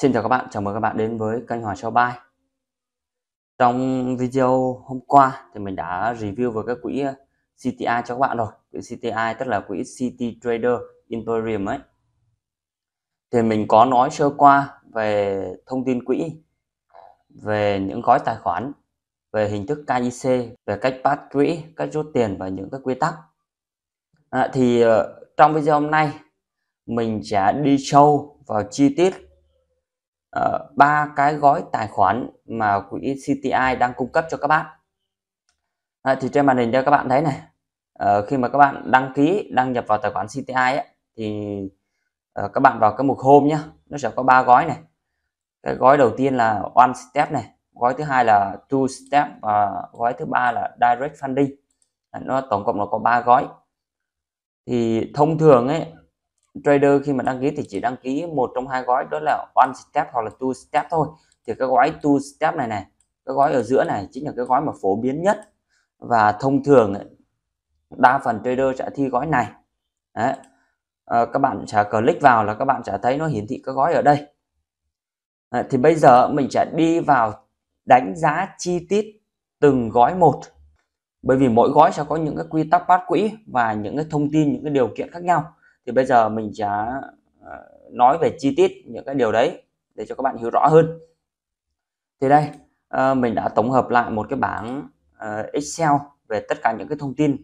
Xin chào các bạn, chào mừng các bạn đến với kênh Hòa Show Buy. Trong video hôm qua thì mình đã review về cái quỹ uh, CTI cho các bạn rồi. Quỹ CTI tức là quỹ City Trader Imperium ấy. Thì mình có nói sơ qua về thông tin quỹ, về những gói tài khoản, về hình thức KIC, về cách bắt quỹ, cách rút tiền và những các quy tắc. À, thì uh, trong video hôm nay mình sẽ đi sâu vào chi tiết Ờ, ba uh, cái gói tài khoản mà quỹ CTI đang cung cấp cho các bạn à, thì trên màn hình cho các bạn thấy này uh, khi mà các bạn đăng ký đăng nhập vào tài khoản CTI ấy, thì uh, các bạn vào cái mục home nhé nó sẽ có ba gói này cái gói đầu tiên là one step này gói thứ hai là two step và gói thứ ba là direct funding nó tổng cộng là có ba gói thì thông thường ấy trader khi mà đăng ký thì chỉ đăng ký một trong hai gói đó là one step hoặc là two step thôi thì cái gói two step này này cái gói ở giữa này chính là cái gói mà phổ biến nhất và thông thường đa phần trader sẽ thi gói này Đấy. À, các bạn sẽ click vào là các bạn sẽ thấy nó hiển thị cái gói ở đây à, thì bây giờ mình sẽ đi vào đánh giá chi tiết từng gói một bởi vì mỗi gói sẽ có những cái quy tắc bắt quỹ và những cái thông tin những cái điều kiện khác nhau thì bây giờ mình sẽ ờ, nói về chi tiết những cái điều đấy để cho các bạn hiểu rõ hơn thì đây ờ, mình đã tổng hợp lại một cái bảng ờ, Excel về tất cả những cái thông tin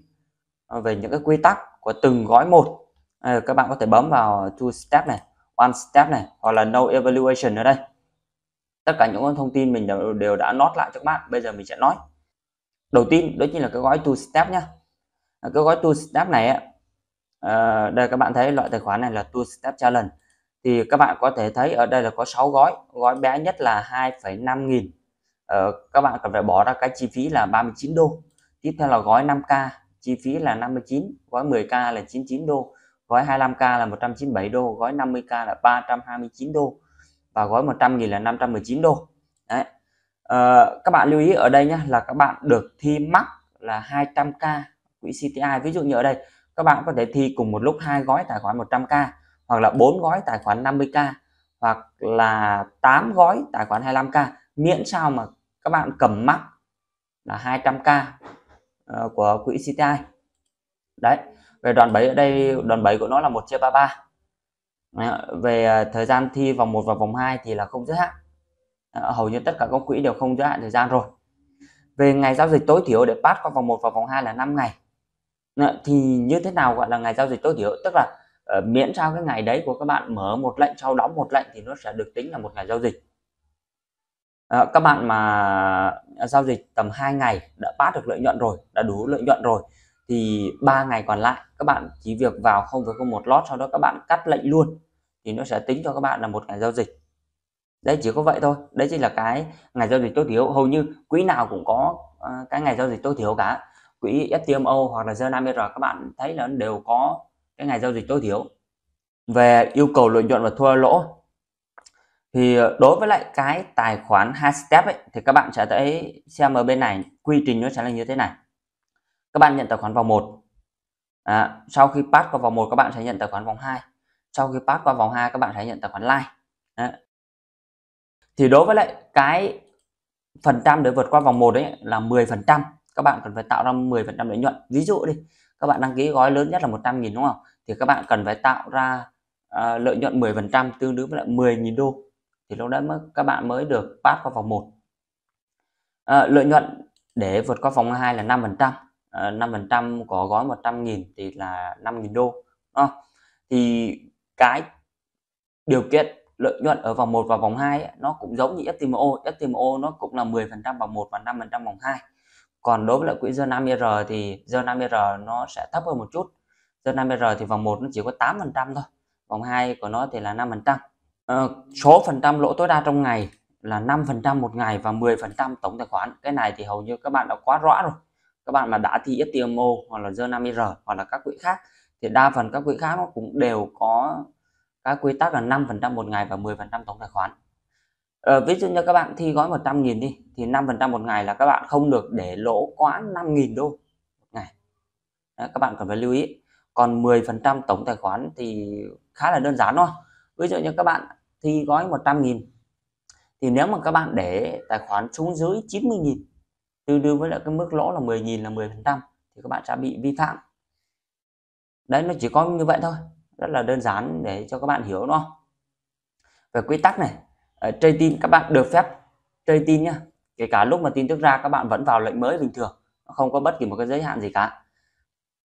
về những cái quy tắc của từng gói một các bạn có thể bấm vào two step này one step này hoặc là no evaluation ở đây tất cả những thông tin mình đều, đều đã nốt lại cho các bạn bây giờ mình sẽ nói đầu tiên đó chính là cái gói two step nhá cái gói two step này Ờ, đây các bạn thấy loại tài khoản này là two step challenge thì các bạn có thể thấy ở đây là có 6 gói gói bé nhất là 2,5 nghìn ờ, các bạn cần phải bỏ ra cái chi phí là 39 đô tiếp theo là gói 5k chi phí là 59 gói 10k là 99 đô gói 25k là 197 đô gói 50k là 329 đô và gói 100 nghìn là 519 đô Đấy. Ờ, các bạn lưu ý ở đây nhé là các bạn được thi mắc là 200k quỹ CTI ví dụ như ở đây các bạn có thể thi cùng một lúc hai gói tài khoản 100k hoặc là bốn gói tài khoản 50k hoặc là 8 gói tài khoản 25k miễn sao mà các bạn cầm mắc là 200k ờ, của quỹ CTI đấy về đoàn 7 ở đây đoàn 7 của nó là một chia 33 về ờ, thời gian thi vòng 1 và vòng 2 thì là không giới hạn ờ, hầu như tất cả các quỹ đều không giới hạn thời gian rồi về ngày giao dịch tối thiểu để pass qua vòng 1 và vòng 2 là 5 ngày Ờ, thì như thế nào gọi là ngày giao dịch tối thiểu tức là uh, miễn sao cái ngày đấy của các bạn mở một lệnh sau đóng một lệnh thì nó sẽ được tính là một ngày giao dịch à, các bạn mà giao dịch tầm 2 ngày đã phát được lợi nhuận rồi đã đủ lợi nhuận rồi thì ba ngày còn lại các bạn chỉ việc vào không với không một lót sau đó các bạn cắt lệnh luôn thì nó sẽ tính cho các bạn là một ngày giao dịch đấy chỉ có vậy thôi đấy chỉ là cái ngày giao dịch tối thiểu hầu như quỹ nào cũng có cái ngày giao dịch tối thiểu cả quỹ STMO hoặc là ZNAMR các bạn thấy là đều có cái ngày giao dịch tối thiểu về yêu cầu lợi nhuận và thua lỗ thì đối với lại cái tài khoản hai step ấy, thì các bạn sẽ thấy xem ở bên này quy trình nó sẽ là như thế này các bạn nhận tài khoản vòng 1 à, sau khi pass qua vòng 1 các bạn sẽ nhận tài khoản vòng 2 sau khi pass qua vòng 2 các bạn sẽ nhận tài khoản like à. thì đối với lại cái phần trăm để vượt qua vòng 1 đấy là 10 phần trăm các bạn cần phải tạo ra 10% lợi nhuận ví dụ đi các bạn đăng ký gói lớn nhất là 100.000 đúng không thì các bạn cần phải tạo ra uh, lợi nhuận 10% tương đương với lại 10.000 đô thì lúc đấy mới, các bạn mới được pass qua vòng 1 uh, ờ, lợi nhuận để vượt qua vòng 2 là 5% năm phần trăm ờ, có gói 100.000 thì là 5.000 đô à, thì cái điều kiện lợi nhuận ở vòng 1 và vòng 2 ấy, nó cũng giống như FTMO FTMO nó cũng là 10 phần trăm vòng 1 và 5 phần trăm vòng 2 còn đối với lại quỹ Z5R thì Z5R nó sẽ thấp hơn một chút Z5R thì vòng 1 nó chỉ có 8% thôi vòng 2 của nó thì là 5% trăm ờ, số phần trăm lỗ tối đa trong ngày là 5% một ngày và 10% tổng tài khoản cái này thì hầu như các bạn đã quá rõ rồi các bạn mà đã thi STMO hoặc là Z5R hoặc là các quỹ khác thì đa phần các quỹ khác nó cũng đều có các quy tắc là 5% một ngày và 10% tổng tài khoản à, ví dụ như các bạn thi gói 100 nghìn đi thì 5% một ngày là các bạn không được để lỗ quá 5.000 đô một ngày Đó, các bạn cần phải lưu ý còn 10% tổng tài khoản thì khá là đơn giản thôi ví dụ như các bạn thi gói 100 nghìn thì nếu mà các bạn để tài khoản xuống dưới 90 nghìn tương đương với lại cái mức lỗ là 10 nghìn là 10% thì các bạn sẽ bị vi phạm đấy nó chỉ có như vậy thôi rất là đơn giản để cho các bạn hiểu nó về quy tắc này Ờ, tin các bạn được phép tin nhá kể cả lúc mà tin tức ra các bạn vẫn vào lệnh mới bình thường không có bất kỳ một cái giới hạn gì cả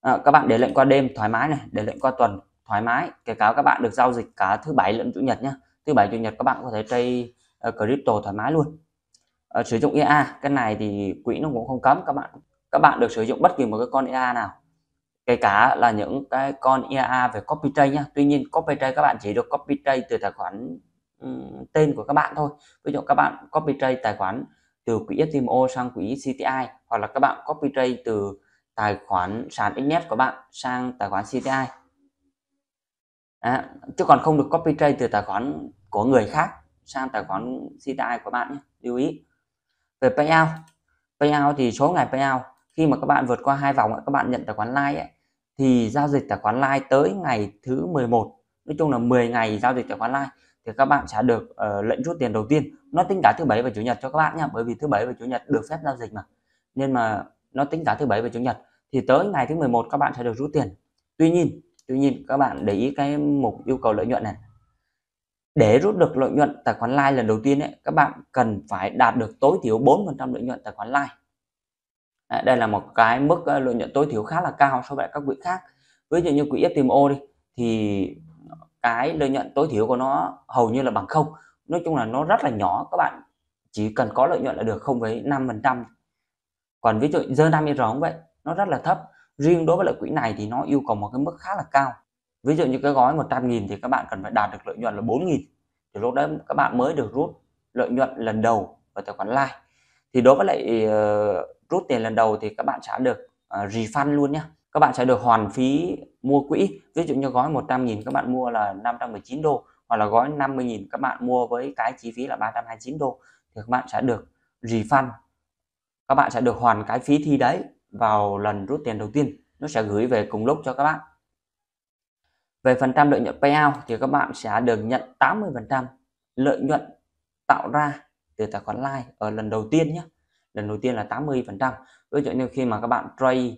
à, các bạn để lệnh qua đêm thoải mái này để lệnh qua tuần thoải mái kể cả các bạn được giao dịch cả thứ bảy lẫn chủ nhật nhá thứ bảy chủ nhật các bạn có thể trade uh, crypto thoải mái luôn uh, sử dụng EA cái này thì quỹ nó cũng không cấm các bạn các bạn được sử dụng bất kỳ một cái con EA nào kể cả là những cái con EA về copy trade nhá tuy nhiên copy trade các bạn chỉ được copy trade từ tài khoản tên của các bạn thôi ví dụ các bạn copy trade tài khoản từ quỹ FTMO sang quỹ CTI hoặc là các bạn copy trade từ tài khoản sàn Index e của bạn sang tài khoản CTI à, chứ còn không được copy trade từ tài khoản của người khác sang tài khoản CTI của bạn nhé lưu ý về payout payout thì số ngày payout khi mà các bạn vượt qua hai vòng các bạn nhận tài khoản live ấy, thì giao dịch tài khoản live tới ngày thứ 11 nói chung là 10 ngày giao dịch tài khoản live thì các bạn sẽ được uh, lệnh rút tiền đầu tiên nó tính cả thứ bảy và chủ nhật cho các bạn nha bởi vì thứ bảy và chủ nhật được phép giao dịch mà nên mà nó tính cả thứ bảy và chủ nhật thì tới ngày thứ 11 các bạn sẽ được rút tiền tuy nhiên tuy nhiên các bạn để ý cái mục yêu cầu lợi nhuận này để rút được lợi nhuận tài khoản live lần đầu tiên ấy, các bạn cần phải đạt được tối thiểu 4% lợi nhuận tài khoản live. À, đây là một cái mức ờ, lợi nhuận tối thiểu khá là cao so với các quỹ khác ví dụ như quỹ FTMO đi thì cái lợi nhuận tối thiểu của nó hầu như là bằng không nói chung là nó rất là nhỏ các bạn chỉ cần có lợi nhuận là được không với năm phần trăm còn ví dụ giờ năm 50 róng vậy nó rất là thấp riêng đối với lại quỹ này thì nó yêu cầu một cái mức khá là cao ví dụ như cái gói 100.000 thì các bạn cần phải đạt được lợi nhuận là 4.000 thì lúc đó các bạn mới được rút lợi nhuận lần đầu vào tài khoản live thì đối với lại uh, rút tiền lần đầu thì các bạn sẽ được uh, refund luôn nhé các bạn sẽ được hoàn phí mua quỹ ví dụ như gói 100.000 các bạn mua là 519 đô hoặc là gói 50.000 các bạn mua với cái chi phí là 329 đô thì các bạn sẽ được refund các bạn sẽ được hoàn cái phí thi đấy vào lần rút tiền đầu tiên nó sẽ gửi về cùng lúc cho các bạn về phần trăm lợi nhuận payout thì các bạn sẽ được nhận 80% lợi nhuận tạo ra từ tài khoản live ở lần đầu tiên nhé lần đầu tiên là 80% ví dụ như khi mà các bạn trade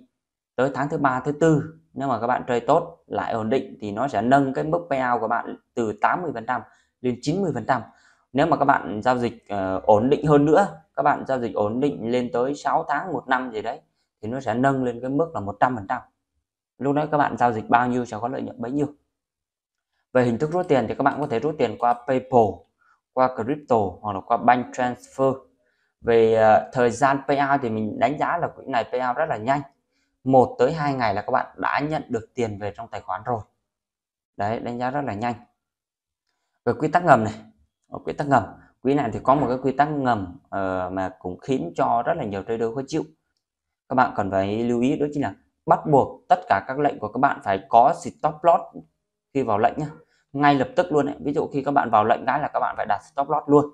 tới tháng thứ ba thứ tư nếu mà các bạn chơi tốt lại ổn định thì nó sẽ nâng cái mức payout của bạn từ 80 phần trăm lên 90 phần trăm nếu mà các bạn giao dịch uh, ổn định hơn nữa các bạn giao dịch ổn định lên tới 6 tháng một năm gì đấy thì nó sẽ nâng lên cái mức là 100 phần trăm lúc đó các bạn giao dịch bao nhiêu sẽ có lợi nhuận bấy nhiêu về hình thức rút tiền thì các bạn có thể rút tiền qua PayPal qua crypto hoặc là qua bank transfer về uh, thời gian payout thì mình đánh giá là quỹ này payout rất là nhanh 1 tới 2 ngày là các bạn đã nhận được tiền về trong tài khoản rồi đấy đánh giá rất là nhanh về quy tắc ngầm này ở quy tắc ngầm quỹ này thì có một cái quy tắc ngầm uh, mà cũng khiến cho rất là nhiều trader khó chịu các bạn cần phải lưu ý đó chính là bắt buộc tất cả các lệnh của các bạn phải có stop loss khi vào lệnh nhé ngay lập tức luôn ấy. ví dụ khi các bạn vào lệnh cái là các bạn phải đặt stop loss luôn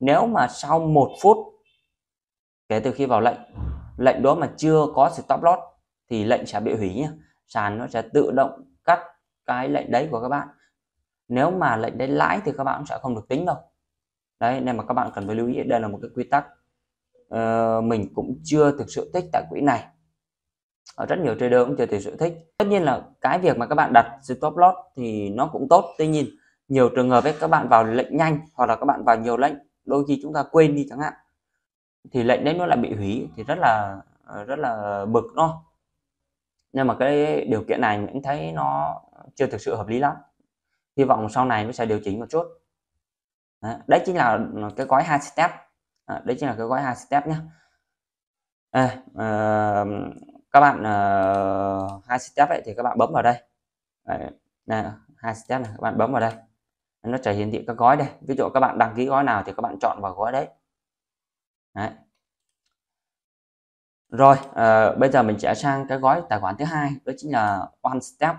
nếu mà sau một phút kể từ khi vào lệnh lệnh đó mà chưa có stop loss thì lệnh sẽ bị hủy nhé sàn nó sẽ tự động cắt cái lệnh đấy của các bạn nếu mà lệnh đấy lãi thì các bạn cũng sẽ không được tính đâu đấy nên mà các bạn cần phải lưu ý đây là một cái quy tắc ờ, mình cũng chưa thực sự thích tại quỹ này ở ờ, rất nhiều trader cũng chưa thực sự thích tất nhiên là cái việc mà các bạn đặt stop loss thì nó cũng tốt tuy nhiên nhiều trường hợp ấy các bạn vào lệnh nhanh hoặc là các bạn vào nhiều lệnh đôi khi chúng ta quên đi chẳng hạn thì lệnh đấy nó lại bị hủy thì rất là rất là bực đó nhưng mà cái điều kiện này mình thấy nó chưa thực sự hợp lý lắm hy vọng sau này nó sẽ điều chỉnh một chút đấy chính là cái gói hai step đấy chính là cái gói hai step nhé à, à, các bạn ờ, hai uh, step ấy, thì các bạn bấm vào đây này hai step này các bạn bấm vào đây nó sẽ hiển thị các gói đây ví dụ các bạn đăng ký gói nào thì các bạn chọn vào gói đấy Đấy. Rồi, uh, bây giờ mình sẽ sang cái gói tài khoản thứ hai đó chính là One Step.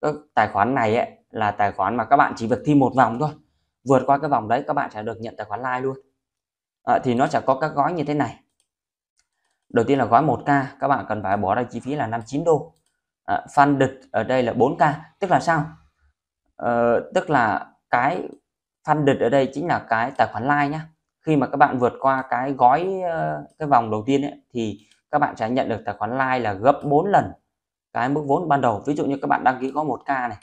Cái tài khoản này ấy, là tài khoản mà các bạn chỉ việc thi một vòng thôi. Vượt qua cái vòng đấy các bạn sẽ được nhận tài khoản Live luôn. À, thì nó sẽ có các gói như thế này. Đầu tiên là gói 1K, các bạn cần phải bỏ ra chi phí là 59 đô. À, ờ, funded ở đây là 4K, tức là sao? À, tức là cái funded ở đây chính là cái tài khoản Live nhá khi mà các bạn vượt qua cái gói ờ, cái vòng đầu tiên ấy, thì các bạn sẽ nhận được tài khoản like là gấp 4 lần cái mức vốn ban đầu ví dụ như các bạn đăng ký có 1k này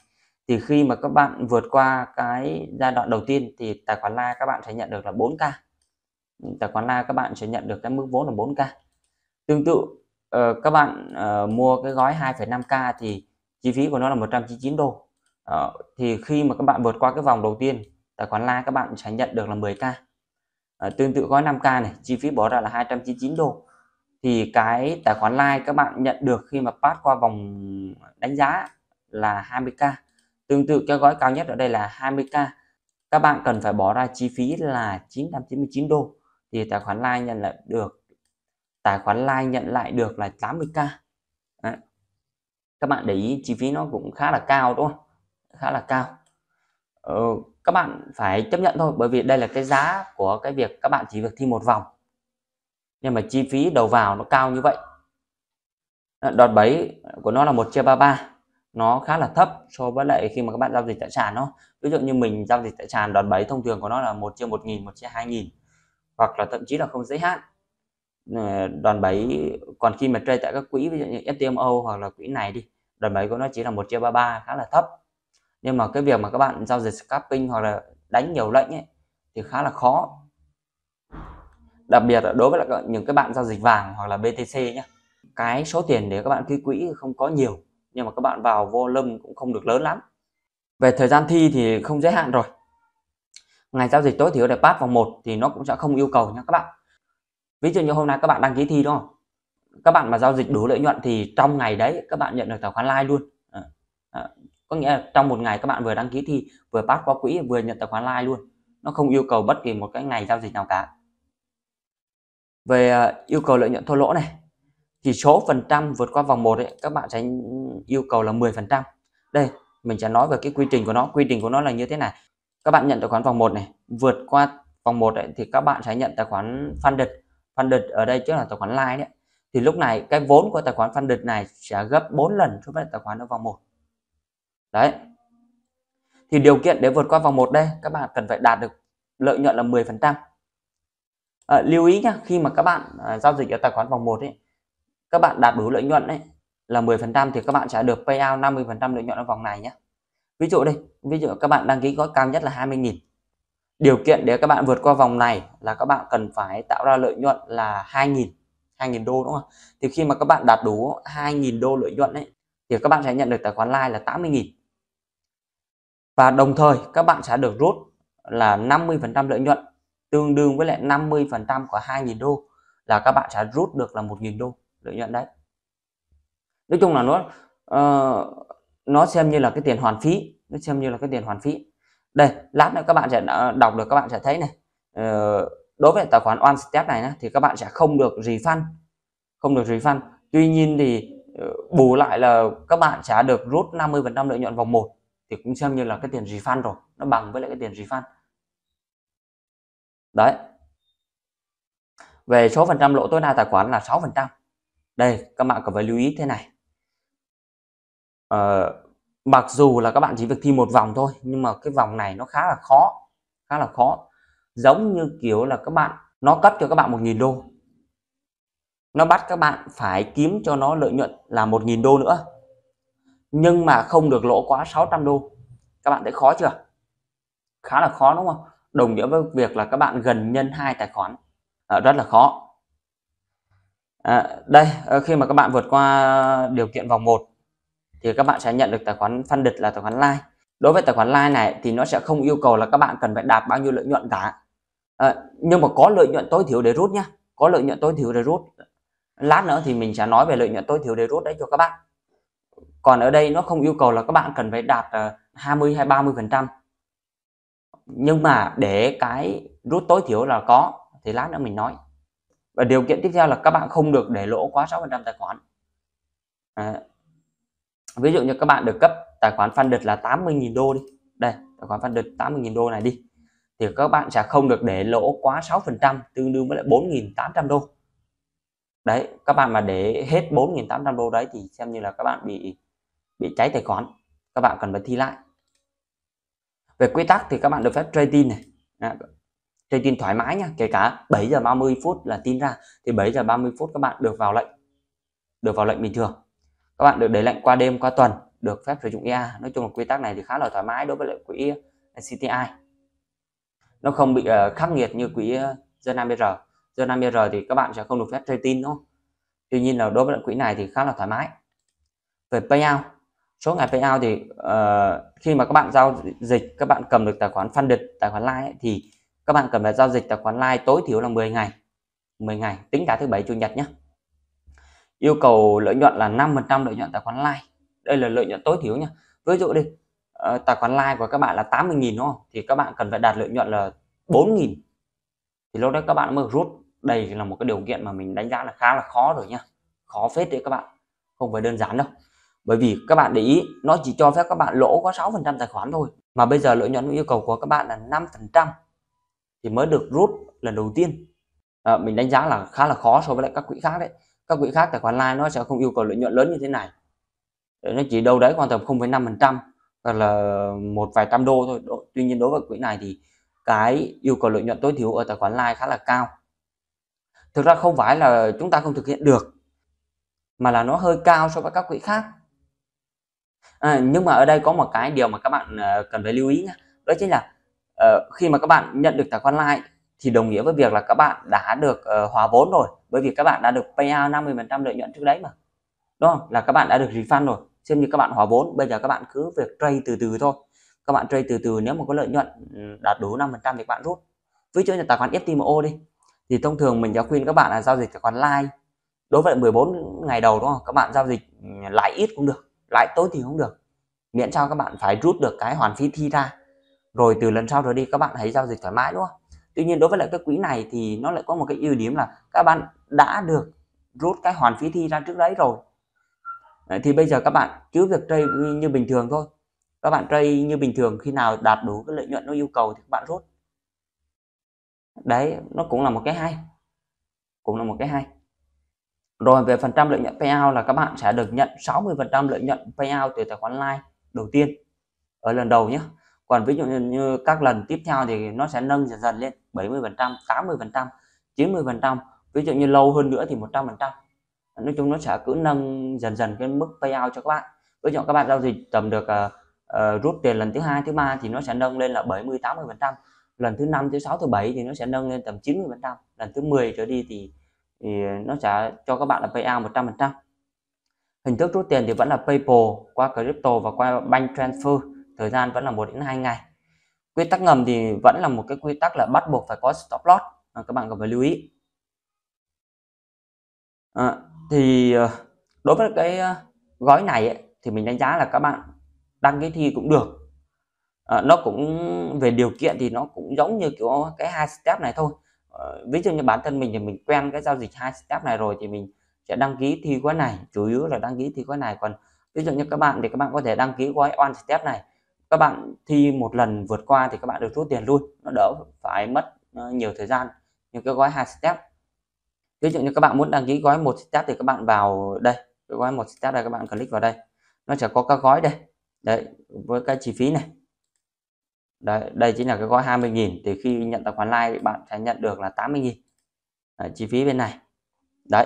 thì khi mà các bạn vượt qua cái giai đoạn đầu tiên thì tài khoản like các bạn sẽ nhận được là 4k tài khoản like các bạn sẽ nhận được cái mức vốn là 4k tương tự ờ, các bạn ờ, mua cái gói 2,5k thì chi phí của nó là 199 đô thì khi mà các bạn vượt qua cái vòng đầu tiên tài khoản like các bạn sẽ nhận được là 10k à, tương tự gói 5k này chi phí bỏ ra là 299 đô thì cái tài khoản like các bạn nhận được khi mà pass qua vòng đánh giá là 20k tương tự cái gói cao nhất ở đây là 20k các bạn cần phải bỏ ra chi phí là 999 đô thì tài khoản like nhận lại được tài khoản like nhận lại được là 80k Đấy. các bạn để ý chi phí nó cũng khá là cao đúng không khá là cao ờ, các bạn phải chấp nhận thôi bởi vì đây là cái giá của cái việc các bạn chỉ việc thi một vòng nhưng mà chi phí đầu vào nó cao như vậy đọt bấy của nó là một chia ba ba nó khá là thấp so với lại khi mà các bạn giao dịch tại sàn nó ví dụ như mình giao dịch tại sàn đòn bẩy thông thường của nó là một chia một nghìn một chia hai nghìn hoặc là thậm chí là không giới hạn ờ, đòn bẩy còn khi mà chơi tại các quỹ ví dụ như STMO hoặc là quỹ này đi đòn bẩy của nó chỉ là một chia ba ba khá là thấp nhưng mà cái việc mà các bạn giao dịch scalping hoặc là đánh nhiều lệnh ấy, thì khá là khó đặc biệt là đối với lại những cái bạn giao dịch vàng hoặc là BTC nhé cái số tiền để các bạn ký quỹ không có nhiều nhưng mà các bạn vào volume cũng không được lớn lắm về thời gian thi thì không giới hạn rồi ngày giao dịch tối thiểu để pass vòng 1 thì nó cũng sẽ không yêu cầu nha các bạn ví dụ như hôm nay các bạn đăng ký thi đúng không các bạn mà giao dịch đủ lợi nhuận thì trong ngày đấy các bạn nhận được tài khoản like luôn ờ, ờ, có nghĩa là trong một ngày các bạn vừa đăng ký thi vừa pass qua quỹ vừa nhận tài khoản like luôn nó không yêu cầu bất kỳ một cái ngày giao dịch nào cả về à, yêu cầu lợi nhuận thua lỗ này thì số phần trăm vượt qua vòng 1 ấy, các bạn sẽ yêu cầu là 10 phần trăm đây mình sẽ nói về cái quy trình của nó quy trình của nó là như thế này các bạn nhận tài khoản vòng 1 này vượt qua vòng 1 ấy, thì các bạn sẽ nhận tài khoản phân phân funded ở đây chứ là tài khoản like đấy thì lúc này cái vốn của tài khoản phân funded này sẽ gấp 4 lần so với tài khoản ở vòng 1 đấy thì điều kiện để vượt qua vòng 1 đây các bạn cần phải đạt được lợi nhuận là 10 phần trăm à, lưu ý nhá khi mà các bạn à, giao dịch ở tài khoản vòng 1 ấy các bạn đạt đủ lợi nhuận đấy là 10 phần trăm thì các bạn sẽ được payout 50 phần trăm lợi nhuận ở vòng này nhé ví dụ đây ví dụ các bạn đăng ký gói cao nhất là 20.000 điều kiện để các bạn vượt qua vòng này là các bạn cần phải tạo ra lợi nhuận là 2.000 2.000 đô đúng không thì khi mà các bạn đạt đủ 2.000 đô lợi nhuận ấy thì các bạn sẽ nhận được tài khoản like là 80.000 và đồng thời các bạn sẽ được rút là 50% lợi nhuận tương đương với lại 50% của 2.000 đô là các bạn sẽ rút được là 1.000 đô lợi nhuận đấy nói chung là nó uh, nó xem như là cái tiền hoàn phí nó xem như là cái tiền hoàn phí đây lát nữa các bạn sẽ đọc được các bạn sẽ thấy này uh, đối với tài khoản one này thì các bạn sẽ không được refund không được refund tuy nhiên thì ờ, bù lại là các bạn sẽ được rút 50% lợi nhuận vòng 1 thì cũng xem như là cái tiền refund rồi nó bằng với lại cái tiền refund đấy về số phần trăm lỗ tối đa tài khoản là 6 phần trăm đây các bạn cần phải lưu ý thế này ờ, mặc dù là các bạn chỉ việc thi một vòng thôi nhưng mà cái vòng này nó khá là khó khá là khó giống như kiểu là các bạn nó cấp cho các bạn 1.000 đô nó bắt các bạn phải kiếm cho nó lợi nhuận là 1.000 đô nữa nhưng mà không được lỗ quá 600 đô các bạn thấy khó chưa khá là khó đúng không đồng nghĩa với việc là các bạn gần nhân hai tài khoản à, rất là khó à, đây ờ, khi mà các bạn vượt qua điều kiện vòng 1 thì các bạn sẽ nhận được tài khoản phân funded là tài khoản like đối với tài khoản like này thì nó sẽ không yêu cầu là các bạn cần phải đạt bao nhiêu lợi nhuận cả à, nhưng mà có lợi nhuận tối thiểu để rút nhá có lợi nhuận tối thiểu để rút lát nữa thì mình sẽ nói về lợi nhuận tối thiểu để rút đấy cho các bạn còn ở đây nó không yêu cầu là các bạn cần phải đạt uh, ờ, 20 hay 30 phần trăm nhưng mà để cái rút tối thiểu là có thì lát nữa mình nói và điều kiện tiếp theo là các bạn không được để lỗ quá 6 phần trăm tài khoản à, ví dụ như các bạn được cấp tài khoản funded là 80.000 đô đi đây tài khoản funded 80.000 đô này đi thì các bạn sẽ không được để lỗ quá 6 phần trăm tương đương với lại 4.800 đô đấy các bạn mà để hết 4.800 đô đấy thì xem như là các bạn bị bị cháy tài khoản các bạn cần phải thi lại về quy tắc thì các bạn được phép trade tin này à, tin thoải mái nha kể cả 7 giờ 30 phút là tin ra thì 7 giờ 30 phút các bạn được vào lệnh được vào lệnh bình thường các bạn được để lệnh qua đêm qua tuần được phép sử dụng EA nói chung là quy tắc này thì khá là thoải mái đối với lại quỹ CTI nó không bị uh, khắc nghiệt như quỹ uh, ờ, dân ABR Zona giờ thì các bạn sẽ không được phép trade tin đâu. Tuy nhiên là đối với loại quỹ này thì khá là thoải mái. Về payout, số ngày payout thì uh, khi mà các bạn giao dịch các bạn cầm được tài khoản phân funded, tài khoản live ấy, thì các bạn cần phải giao dịch tài khoản live tối thiểu là 10 ngày. 10 ngày tính cả thứ bảy chủ nhật nhé. Yêu cầu lợi nhuận là 5% lợi nhuận tài khoản live. Đây là lợi nhuận tối thiểu nhé. Ví dụ đi, uh, tài khoản live của các bạn là 80.000 đúng không? Thì các bạn cần phải đạt lợi nhuận là 4.000 thì lúc đó các bạn mới rút đây là một cái điều kiện mà mình đánh giá là khá là khó rồi nha khó phết đấy các bạn không phải đơn giản đâu bởi vì các bạn để ý nó chỉ cho phép các bạn lỗ có 6 phần trăm tài khoản thôi mà bây giờ lợi nhuận yêu cầu của các bạn là 5 phần trăm thì mới được rút lần đầu tiên à, mình đánh giá là khá là khó so với lại các quỹ khác đấy các quỹ khác tài khoản live nó sẽ không yêu cầu lợi nhuận lớn như thế này nó chỉ đâu đấy khoảng tầm 0,5 phần trăm hoặc là một vài trăm đô thôi tuy nhiên đối với quỹ này thì cái yêu cầu lợi nhuận tối thiểu ở tài khoản live khá là cao thực ra không phải là chúng ta không thực hiện được mà là nó hơi cao so với các quỹ khác à, nhưng mà ở đây có một cái điều mà các bạn à, cần phải lưu ý nhé đó chính là uh, khi mà các bạn nhận được tài khoản like thì đồng nghĩa với việc là các bạn đã được uh, hòa vốn rồi bởi vì các bạn đã được payout 50 phần trăm lợi nhuận trước đấy mà đúng không là các bạn đã được refund rồi xem như các bạn hòa vốn bây giờ các bạn cứ việc trade từ từ thôi các bạn trade từ từ nếu mà có lợi nhuận ừ, đạt đủ 5 phần trăm thì các bạn rút ví dụ như tài khoản FTMO đi thì thông thường mình sẽ khuyên các bạn là giao dịch cái khoản like đối với 14 ngày đầu đúng không các bạn giao dịch ừ, lãi ít cũng được lãi tối thì không được miễn cho các bạn phải rút được cái hoàn phí thi ra rồi từ lần sau rồi đi các bạn hãy giao dịch thoải mái đúng không tuy nhiên đối với lại cái quỹ này thì nó lại có một cái ưu điểm là các bạn đã được rút cái hoàn phí thi ra trước đấy rồi thì bây giờ các bạn cứ việc chơi như bình thường thôi các bạn chơi như bình thường khi nào đạt đủ cái lợi nhuận nó yêu cầu thì các bạn rút đấy nó cũng là một cái hay cũng là một cái hay rồi về phần trăm lợi nhuận payout là các bạn sẽ được nhận 60% lợi nhuận payout từ tài khoản live đầu tiên ở lần đầu nhé còn ví dụ như, như các lần tiếp theo thì nó sẽ nâng dần dần lên 70% 80% 90% ví dụ như lâu hơn nữa thì 100% nói chung nó sẽ cứ nâng dần dần cái mức payout cho các bạn ví dụ các bạn giao dịch tầm được uh, uh, rút tiền lần thứ hai thứ ba thì nó sẽ nâng lên là 70 80% lần thứ năm thứ sáu thứ bảy thì nó sẽ nâng lên tầm 90 phần trăm lần thứ 10 trở đi thì, thì nó sẽ cho các bạn là payout 100 phần trăm hình thức rút tiền thì vẫn là PayPal qua crypto và qua bank transfer thời gian vẫn là một đến hai ngày quy tắc ngầm thì vẫn là một cái quy tắc là bắt buộc phải có stop loss à, các bạn cần phải lưu ý à, thì ờ, đối với cái ờ, gói này ấy, thì mình đánh giá là các bạn đăng cái thi cũng được à, nó cũng về điều kiện thì nó cũng giống như kiểu cái hai step này thôi à, ví dụ như bản thân mình thì mình quen cái giao dịch hai step này rồi thì mình sẽ đăng ký thi gói này chủ yếu là đăng ký thi gói này còn ví dụ như các bạn thì các bạn có thể đăng ký gói one step này các bạn thi một lần vượt qua thì các bạn được rút tiền luôn nó đỡ phải mất ờ, nhiều thời gian như cái gói hai step ví dụ như các bạn muốn đăng ký gói một step thì các bạn vào đây cái gói một step này các bạn click vào đây nó sẽ có các gói đây đấy với cái chi phí này Đấy, đây chính là cái gói 20.000 thì khi nhận tài khoản live bạn sẽ nhận được là 80.000 chi phí bên này đấy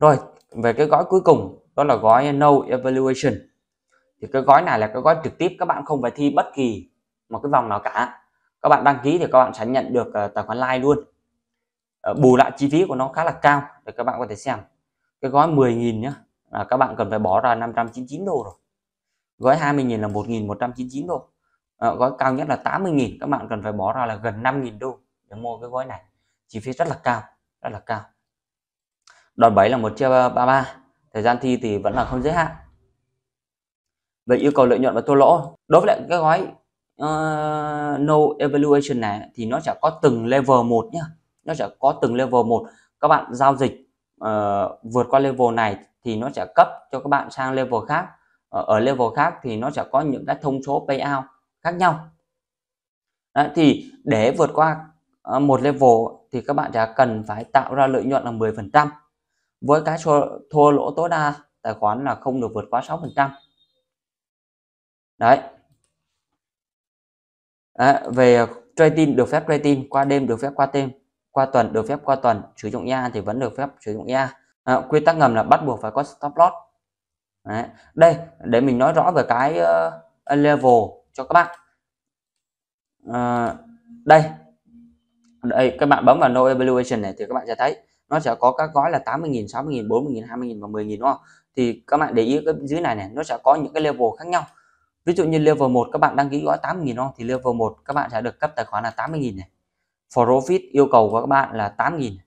rồi về cái gói cuối cùng đó là gói no evaluation thì cái gói này là cái gói trực tiếp các bạn không phải thi bất kỳ một cái vòng nào cả các bạn đăng ký thì các bạn sẽ nhận được ờ, tài khoản live luôn ờ, bù lại chi phí của nó khá là cao để các bạn có thể xem cái gói 10.000 nhé là các bạn cần phải bỏ ra 599 đô rồi gói 20.000 là 1.199 đô Ờ, gói cao nhất là 80.000 các bạn cần phải bỏ ra là gần 5.000 đô để mua cái gói này chi phí rất là cao rất là cao đòn bẩy là một chia 33 thời gian thi thì vẫn là không giới hạn về yêu cầu lợi nhuận và thua lỗ đối với lại cái gói uh, no evaluation này thì nó sẽ có từng level một nhá nó sẽ có từng level một các bạn giao dịch uh, vượt qua level này thì nó sẽ cấp cho các bạn sang level khác ở level khác thì nó sẽ có những cái thông số payout khác nhau Đấy, thì để vượt qua ờ, một level thì các bạn sẽ cần phải tạo ra lợi nhuận là 10% với cái thua lỗ tối đa tài khoản là không được vượt quá 6% đấy à, về trading được phép trading qua đêm được phép qua đêm qua tuần được phép qua tuần sử dụng nha e thì vẫn được phép sử dụng nha e à, ờ, quy tắc ngầm là bắt buộc phải có stop loss đấy. đây để mình nói rõ về cái uh, level cho các bạn à, đây đây các bạn bấm vào no evaluation này thì các bạn sẽ thấy nó sẽ có các gói là 80.000, 60.000, 40.000, 20.000 và 10.000 đúng không? Thì các bạn để ý cái dưới này này nó sẽ có những cái level khác nhau. Ví dụ như level 1 các bạn đăng ký gói 8.000 đúng không? Thì level 1 các bạn sẽ được cấp tài khoản là 80.000 này. Profit yêu cầu của các bạn là 8.000. À,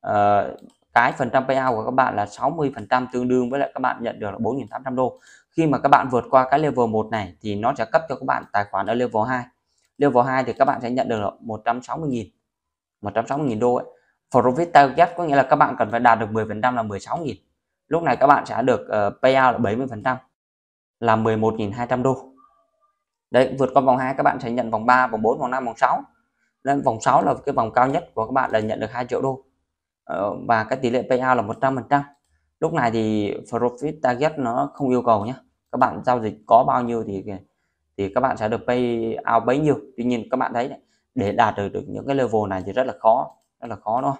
ờ, cái phần trăm payout của các bạn là 60% tương đương với lại các bạn nhận được là 4.800 đô khi mà các bạn vượt qua cái level 1 này thì nó sẽ cấp cho các bạn tài khoản ở level 2 level 2 thì các bạn sẽ nhận được 160.000 160.000 đô ấy. profit target có nghĩa là các bạn cần phải đạt được 10% là 16.000 lúc này các bạn sẽ được uh, payout là 70% là 11.200 đô đấy vượt qua vòng 2 các bạn sẽ nhận vòng 3 vòng 4 vòng 5 vòng 6 nên vòng 6 là cái vòng cao nhất của các bạn là nhận được 2 triệu đô ờ, và cái tỷ lệ payout là 100% lúc này thì profit target nó không yêu cầu nhé các bạn giao dịch có bao nhiêu thì thì các bạn sẽ được pay out bấy nhiêu tuy nhiên các bạn thấy này, để đạt được, được những cái level này thì rất là khó rất là khó đó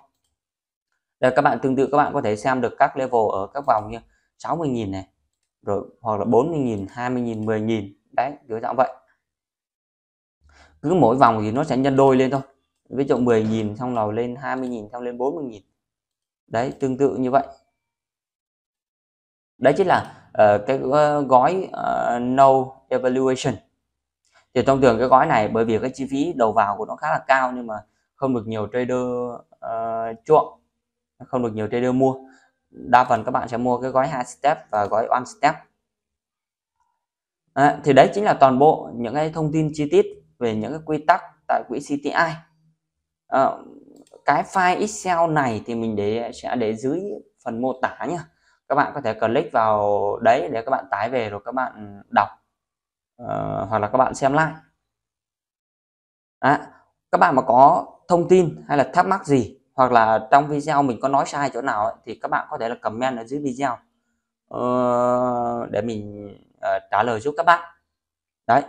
đây các bạn tương tự các bạn có thể xem được các level ở các vòng như 60.000 này rồi hoặc là 40.000 20.000 10.000 đấy kiểu dạng vậy cứ mỗi vòng thì nó sẽ nhân đôi lên thôi ví dụ 10.000 xong rồi lên 20.000 xong lên 40.000 đấy tương tự như vậy đấy chính là Ờ, cái ờ, gói uh, no evaluation thì thông thường cái gói này bởi vì cái chi phí đầu vào của nó khá là cao nhưng mà không được nhiều trader uh, chuộng không được nhiều trader mua đa phần các bạn sẽ mua cái gói hai step và gói one step à, thì đấy chính là toàn bộ những cái thông tin chi tiết về những cái quy tắc tại quỹ CTI à, cái file Excel này thì mình để sẽ để dưới phần mô tả nhé các bạn có thể click vào đấy để các bạn tải về rồi các bạn đọc uh, hoặc là các bạn xem lại đó. các bạn mà có thông tin hay là thắc mắc gì hoặc là trong video mình có nói sai chỗ nào ấy, thì các bạn có thể là comment ở dưới video uh, để mình uh, trả lời giúp các bạn đấy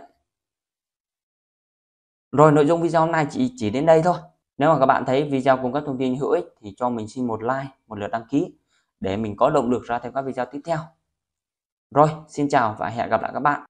rồi nội dung video hôm nay chỉ chỉ đến đây thôi nếu mà các bạn thấy video cung cấp thông tin hữu ích thì cho mình xin một like một lượt đăng ký để mình có động lực ra thêm các video tiếp theo rồi xin chào và hẹn gặp lại các bạn